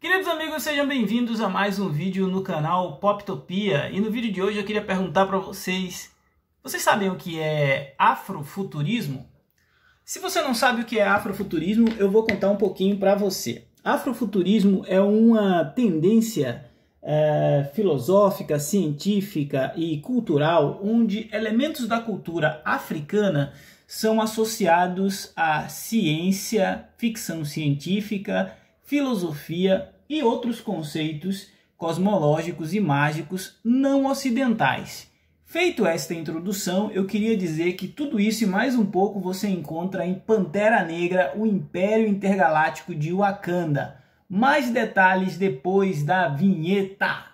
Queridos amigos, sejam bem-vindos a mais um vídeo no canal Poptopia. E no vídeo de hoje eu queria perguntar para vocês, vocês sabem o que é afrofuturismo? Se você não sabe o que é afrofuturismo, eu vou contar um pouquinho para você. Afrofuturismo é uma tendência é, filosófica, científica e cultural onde elementos da cultura africana são associados à ciência, ficção científica filosofia e outros conceitos cosmológicos e mágicos não ocidentais. Feito esta introdução, eu queria dizer que tudo isso e mais um pouco você encontra em Pantera Negra, o Império Intergaláctico de Wakanda. Mais detalhes depois da vinheta.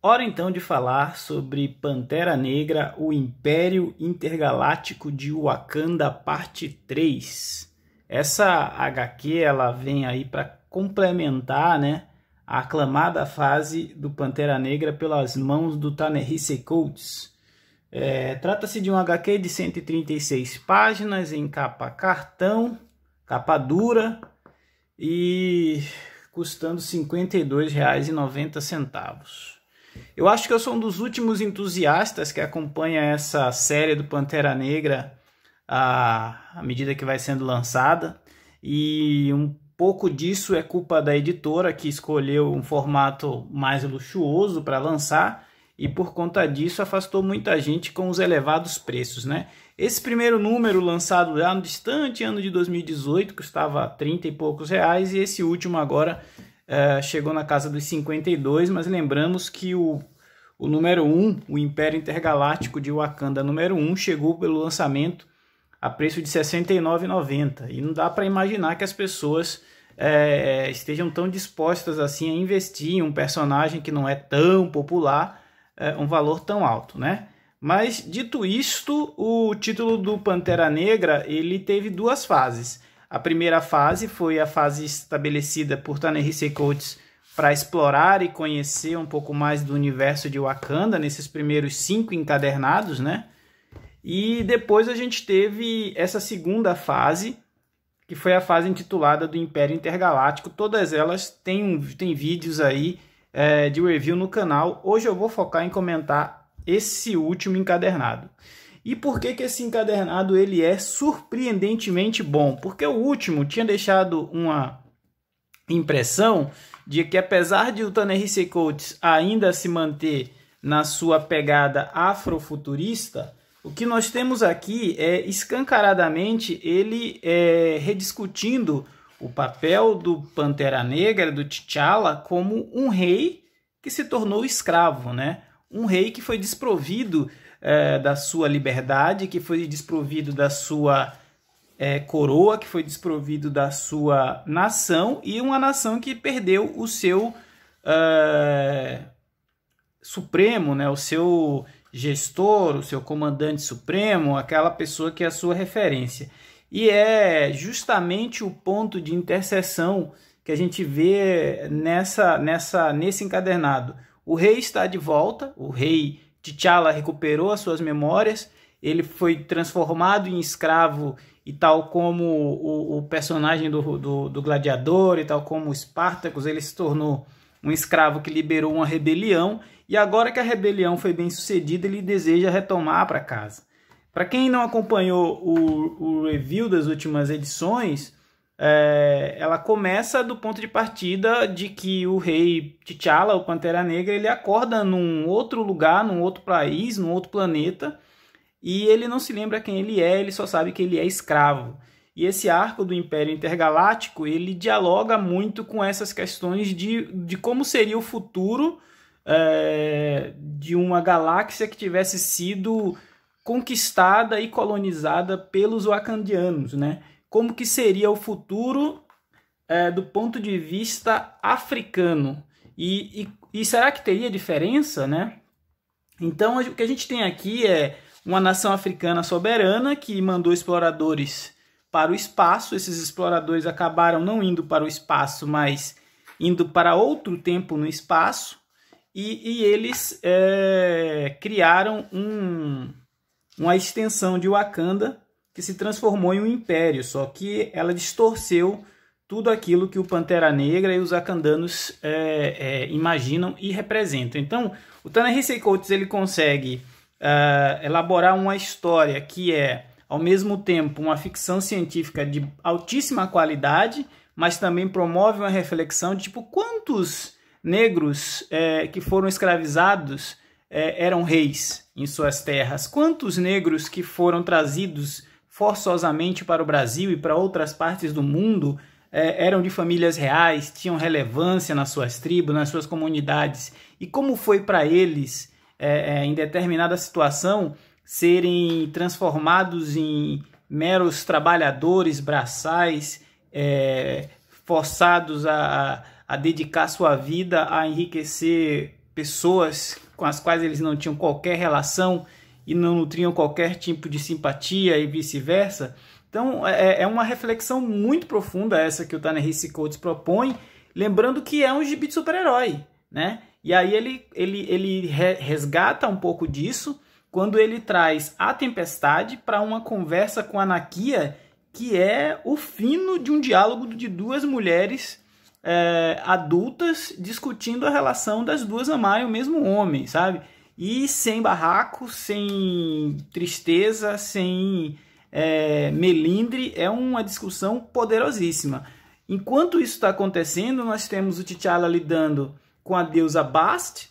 Hora então de falar sobre Pantera Negra, o Império Intergaláctico de Wakanda, parte 3. Essa HQ ela vem aí para complementar né, a aclamada fase do Pantera Negra pelas mãos do Tanerice Coates. É, Trata-se de um HQ de 136 páginas em capa cartão, capa dura e custando R$ 52,90 eu acho que eu sou um dos últimos entusiastas que acompanha essa série do Pantera Negra à, à medida que vai sendo lançada, e um pouco disso é culpa da editora que escolheu um formato mais luxuoso para lançar e por conta disso afastou muita gente com os elevados preços, né? Esse primeiro número lançado já no distante ano de 2018 custava 30 e poucos reais e esse último agora eh, chegou na casa dos 52, mas lembramos que o, o número 1, o Império Intergaláctico de Wakanda número 1, chegou pelo lançamento a preço de 69,90. E não dá para imaginar que as pessoas é, estejam tão dispostas assim a investir em um personagem que não é tão popular, é, um valor tão alto, né? Mas dito isto, o título do Pantera Negra ele teve duas fases. A primeira fase foi a fase estabelecida por Taner nehisi Coates para explorar e conhecer um pouco mais do universo de Wakanda nesses primeiros cinco encadernados, né? E depois a gente teve essa segunda fase, que foi a fase intitulada do Império Intergaláctico. Todas elas têm, têm vídeos aí é, de review no canal. Hoje eu vou focar em comentar esse último encadernado. E por que, que esse encadernado ele é surpreendentemente bom? Porque o último tinha deixado uma impressão de que apesar de o Tannerry Coates ainda se manter na sua pegada afrofuturista, o que nós temos aqui é escancaradamente ele é, rediscutindo o papel do Pantera Negra, do T'Challa, como um rei que se tornou escravo, né? Um rei que foi desprovido é, da sua liberdade, que foi desprovido da sua é, coroa, que foi desprovido da sua nação, e uma nação que perdeu o seu é, supremo, né, o seu gestor, o seu comandante supremo, aquela pessoa que é a sua referência. E é justamente o ponto de interseção que a gente vê nessa, nessa, nesse encadernado. O rei está de volta, o rei T'Challa recuperou as suas memórias, ele foi transformado em escravo e tal como o, o personagem do, do, do, gladiador e tal como o Spartacus, ele se tornou um escravo que liberou uma rebelião e agora que a rebelião foi bem sucedida, ele deseja retomar para casa. Para quem não acompanhou o, o review das últimas edições, é, ela começa do ponto de partida de que o rei T'Challa, o Pantera Negra, ele acorda num outro lugar, num outro país, num outro planeta, e ele não se lembra quem ele é, ele só sabe que ele é escravo. E esse arco do Império Intergaláctico, ele dialoga muito com essas questões de, de como seria o futuro é, de uma galáxia que tivesse sido conquistada e colonizada pelos Wakandianos, né? como que seria o futuro é, do ponto de vista africano. E, e, e, será que teria diferença, né? Então, o que a gente tem aqui é uma nação africana soberana que mandou exploradores para o espaço. Esses exploradores acabaram não indo para o espaço, mas indo para outro tempo no espaço. E, e eles é, criaram um, uma extensão de Wakanda que se transformou em um império, só que ela distorceu tudo aquilo que o Pantera Negra e os Akandanos é, é, imaginam e representam. Então, o ta Coates ele consegue uh, elaborar uma história que é, ao mesmo tempo, uma ficção científica de altíssima qualidade, mas também promove uma reflexão de tipo quantos negros é, que foram escravizados é, eram reis em suas terras, quantos negros que foram trazidos forçosamente para o Brasil e para outras partes do mundo é, eram de famílias reais, tinham relevância nas suas tribos, nas suas comunidades. E como foi para eles, é, é, em determinada situação, serem transformados em meros trabalhadores braçais, forçados a, a dedicar sua vida a enriquecer pessoas com as quais eles não tinham qualquer relação e não nutriam qualquer tipo de simpatia e vice-versa. Então é, é, é uma reflexão muito profunda essa que o Ta-Nehisi Coates propõe, lembrando que é um gibi de super-herói, né? E aí ele, ele, ele resgata um pouco disso quando ele traz a tempestade para uma conversa com a Nakia, que é o fino de um diálogo de duas mulheres é, adultas discutindo a relação das duas amarem o mesmo homem, sabe? e sem barraco, sem tristeza, sem é, melindre, é uma discussão poderosíssima. Enquanto isso está acontecendo, nós temos o T'Challa lidando com a deusa Bast,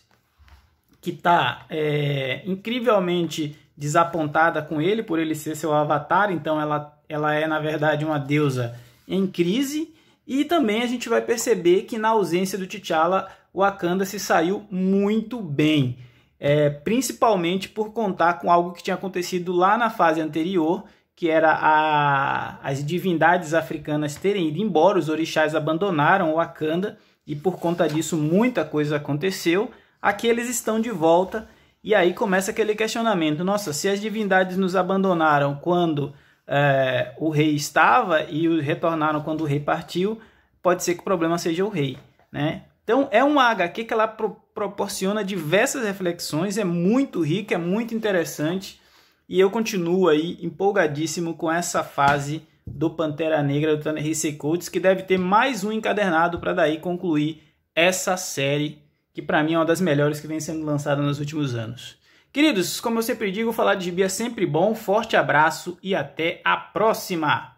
que está é, incrivelmente desapontada com ele por ele ser seu avatar, então ela, ela é na verdade uma deusa em crise. E também a gente vai perceber que na ausência do T'Challa, Wakanda se saiu muito bem é, principalmente por contar com algo que tinha acontecido lá na fase anterior, que era a, as divindades africanas terem ido embora, os orixás abandonaram o Akanda e por conta disso muita coisa aconteceu. Aqui eles estão de volta e aí começa aquele questionamento: nossa, se as divindades nos abandonaram quando é, o rei estava e retornaram quando o rei partiu, pode ser que o problema seja o rei, né? Então é uma HQ que ela pro proporciona diversas reflexões, é muito rica, é muito interessante e eu continuo aí empolgadíssimo com essa fase do Pantera Negra do Tanner nehisi Coates, que deve ter mais um encadernado para daí concluir essa série, que para mim é uma das melhores que vem sendo lançada nos últimos anos. Queridos, como eu sempre digo, falar de gibi é sempre bom. Forte abraço e até a próxima!